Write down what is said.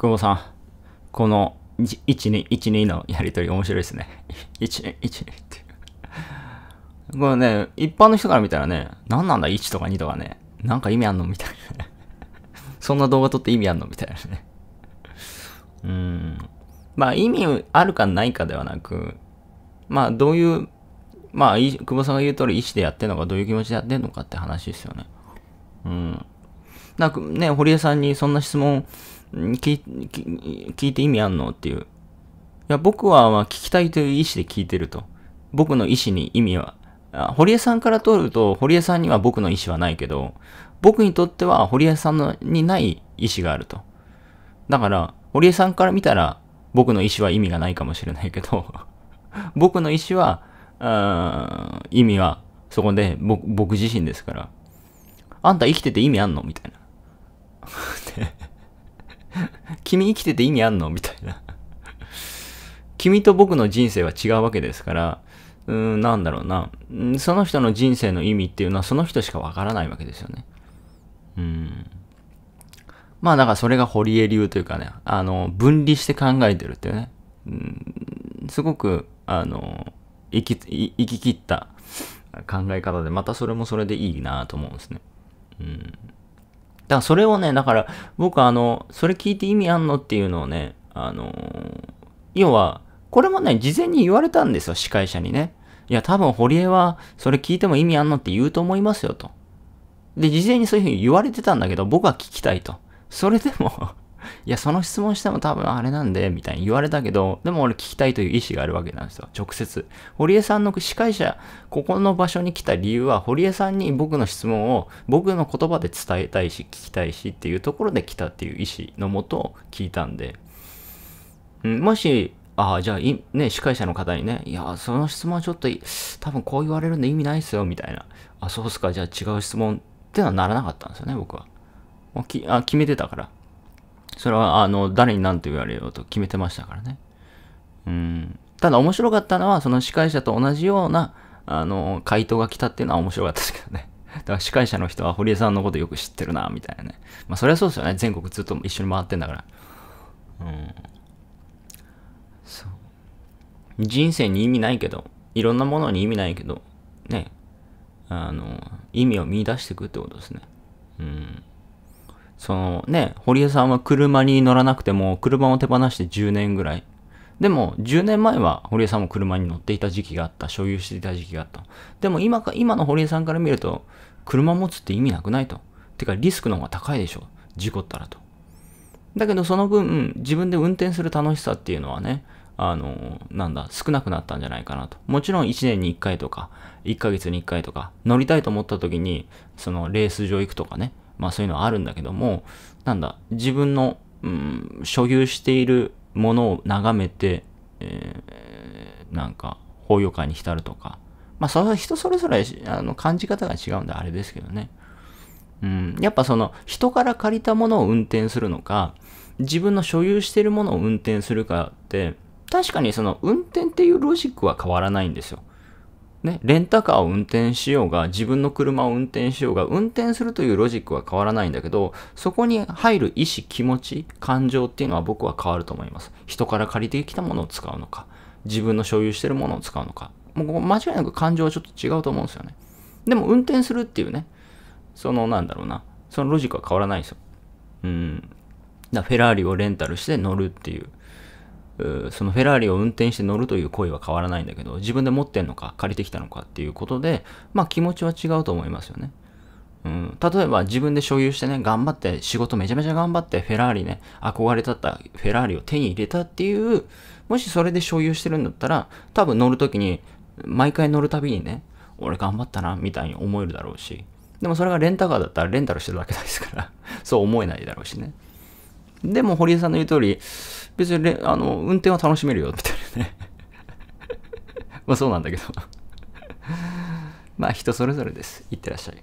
久保さん、この1212のやりとり面白いですね。1212 っていう。これね、一般の人から見たらね、何なんだ1とか2とかね、なんか意味あんのみたいなね。そんな動画撮って意味あんのみたいなね。うん。まあ意味あるかないかではなく、まあどういう、まあ久保さんが言う通り意思でやってんのかどういう気持ちでやってんのかって話ですよね。うん。なんかね、堀江さんにそんな質問聞聞いて意味あんのっていう。いや、僕はまあ聞きたいという意思で聞いてると。僕の意思に意味は。堀江さんから取ると、堀江さんには僕の意思はないけど、僕にとっては堀江さんのにない意思があると。だから、堀江さんから見たら、僕の意思は意味がないかもしれないけど、僕の意思は、意味は、そこで僕自身ですから。あんた生きてて意味あんのみたいな。君生きてて意味あんのみたいな君と僕の人生は違うわけですから、うーん、なんだろうな。その人の人生の意味っていうのはその人しかわからないわけですよね。うん。まあだからそれが堀江流というかね、あの、分離して考えてるっていうね。うん、すごく、あの、生き、生き切った考え方で、またそれもそれでいいなと思うんですね。うん。だからそれをね、だから僕あの、それ聞いて意味あんのっていうのをね、あのー、要は、これもね、事前に言われたんですよ、司会者にね。いや、多分堀江は、それ聞いても意味あんのって言うと思いますよ、と。で、事前にそういうふうに言われてたんだけど、僕は聞きたいと。それでもいや、その質問しても多分あれなんで、みたいに言われたけど、でも俺聞きたいという意思があるわけなんですよ。直接。堀江さんの司会者、ここの場所に来た理由は、堀江さんに僕の質問を僕の言葉で伝えたいし、聞きたいしっていうところで来たっていう意思のもと聞いたんで、ん、もし、ああ、じゃあい、ね、司会者の方にね、いや、その質問はちょっと、多分こう言われるんで意味ないっすよ、みたいな。あ、そうっすか、じゃあ違う質問ってのはならなかったんですよね、僕は。もうきあ決めてたから。それは、あの、誰に何と言われようと決めてましたからね。うん。ただ面白かったのは、その司会者と同じような、あの、回答が来たっていうのは面白かったですけどね。だから司会者の人は堀江さんのことよく知ってるな、みたいなね。まあそりゃそうですよね。全国ずっと一緒に回ってんだから。うん。そう。人生に意味ないけど、いろんなものに意味ないけど、ね。あの、意味を見出していくってことですね。うん。そのね、堀江さんは車に乗らなくても、車を手放して10年ぐらい。でも、10年前は堀江さんも車に乗っていた時期があった。所有していた時期があった。でも今か、今の堀江さんから見ると、車持つって意味なくないと。てか、リスクの方が高いでしょ。事故ったらと。だけど、その分、自分で運転する楽しさっていうのはね、あの、なんだ、少なくなったんじゃないかなと。もちろん1年に1回とか、1ヶ月に1回とか、乗りたいと思った時に、そのレース場行くとかね、まあそういうのはあるんだけども、なんだ、自分の、うん、所有しているものを眺めて、えー、なんか、高揚感に浸るとか、まあそは人それぞれあの感じ方が違うんであれですけどね。うん、やっぱその人から借りたものを運転するのか、自分の所有しているものを運転するかって、確かにその運転っていうロジックは変わらないんですよ。ね、レンタカーを運転しようが、自分の車を運転しようが、運転するというロジックは変わらないんだけど、そこに入る意思、気持ち、感情っていうのは僕は変わると思います。人から借りてきたものを使うのか、自分の所有してるものを使うのか。もう間違いなく感情はちょっと違うと思うんですよね。でも運転するっていうね、そのなんだろうな、そのロジックは変わらないんですよ。うん。だフェラーリをレンタルして乗るっていう。そのフェラーリを運転して乗るという行為は変わらないんだけど、自分で持ってんのか、借りてきたのかっていうことで、まあ気持ちは違うと思いますよね。うん、例えば自分で所有してね、頑張って、仕事めちゃめちゃ頑張って、フェラーリね、憧れたったフェラーリを手に入れたっていう、もしそれで所有してるんだったら、多分乗るときに、毎回乗るたびにね、俺頑張ったな、みたいに思えるだろうし、でもそれがレンタカーだったらレンタルしてるだけですからそう思えないだろうしね。でも堀江さんの言う通り、別にあの、運転は楽しめるよ、みたいなね。まあそうなんだけど まあ人それぞれです。いってらっしゃい。